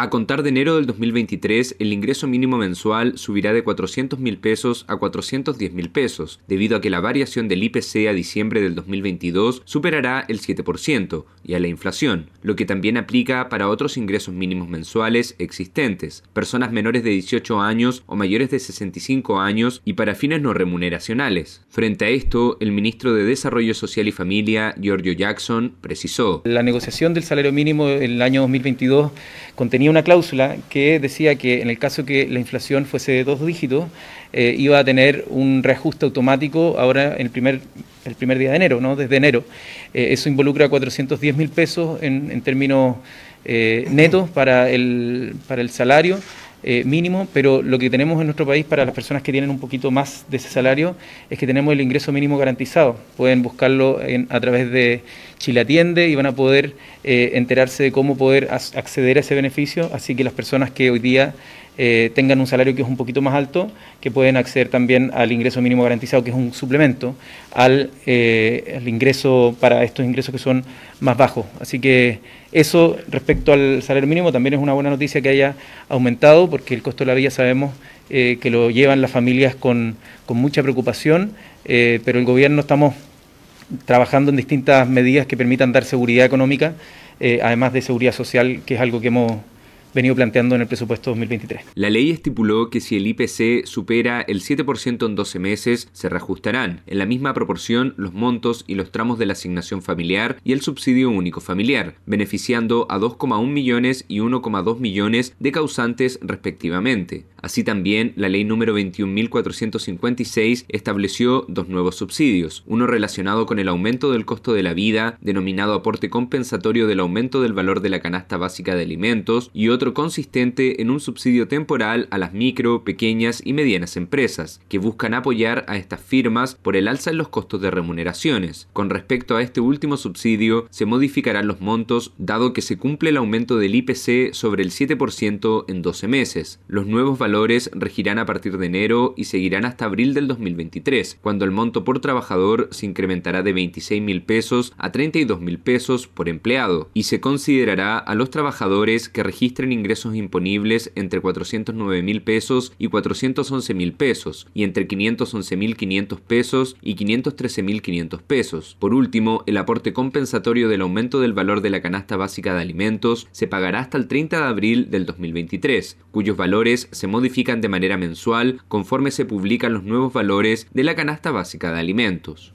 A contar de enero del 2023, el ingreso mínimo mensual subirá de 400 mil pesos a 410 mil pesos, debido a que la variación del IPC a diciembre del 2022 superará el 7% y a la inflación, lo que también aplica para otros ingresos mínimos mensuales existentes, personas menores de 18 años o mayores de 65 años y para fines no remuneracionales. Frente a esto, el ministro de Desarrollo Social y Familia, Giorgio Jackson, precisó. La negociación del salario mínimo el año 2022 contenía una cláusula que decía que en el caso que la inflación fuese de dos dígitos, eh, iba a tener un reajuste automático ahora en el primer, el primer día de enero, ¿no? desde enero. Eh, eso involucra 410 mil pesos en, términos eh, netos para el, para el salario. mínimo, pero lo que tenemos en nuestro país para las personas que tienen un poquito más de ese salario es que tenemos el ingreso mínimo garantizado. Pueden buscarlo a través de Chile Atiende y van a poder eh, enterarse de cómo poder acceder a ese beneficio. Así que las personas que hoy día eh, tengan un salario que es un poquito más alto, que pueden acceder también al ingreso mínimo garantizado, que es un suplemento eh, al, ingreso para estos ingresos que son más bajos. Así que eso respecto al salario mínimo también es una buena noticia que haya aumentado, porque el costo de la vida sabemos que lo llevan las familias con mucha preocupación, pero el gobierno estamos trabajando en distintas medidas que permitan dar seguridad económica, eh, además de seguridad social, que es algo que hemos venido planteando en el presupuesto 2023. La ley estipuló que si el IPC supera el 7% en 12 meses, se reajustarán en la misma proporción los montos y los tramos de la asignación familiar y el subsidio único familiar, beneficiando a 2,1 millones y 1,2 millones de causantes respectivamente. Así también, la ley número 21.456 estableció dos nuevos subsidios, uno relacionado con el aumento del costo de la vida, denominado aporte compensatorio del aumento del valor de la canasta básica de alimentos, y otro consistente en un subsidio temporal a las micro, pequeñas y medianas empresas, que buscan apoyar a estas firmas por el alza en los costos de remuneraciones. Con respecto a este último subsidio, se modificarán los montos dado que se cumple el aumento del IPC sobre el 7% en 12 meses. Los nuevos valores regirán a partir de enero y seguirán hasta abril del 2023, cuando el monto por trabajador se incrementará de 26 mil pesos a 32 mil pesos por empleado y se considerará a los trabajadores que registren ingresos imponibles entre 409 mil pesos y 411 mil pesos y entre 511 mil 500 pesos y 513 mil 500 pesos. Por último, el aporte compensatorio del aumento del valor de la canasta básica de alimentos se pagará hasta el 30 de abril del 2023, cuyos valores se modifican de manera mensual conforme se publican los nuevos valores de la canasta básica de alimentos.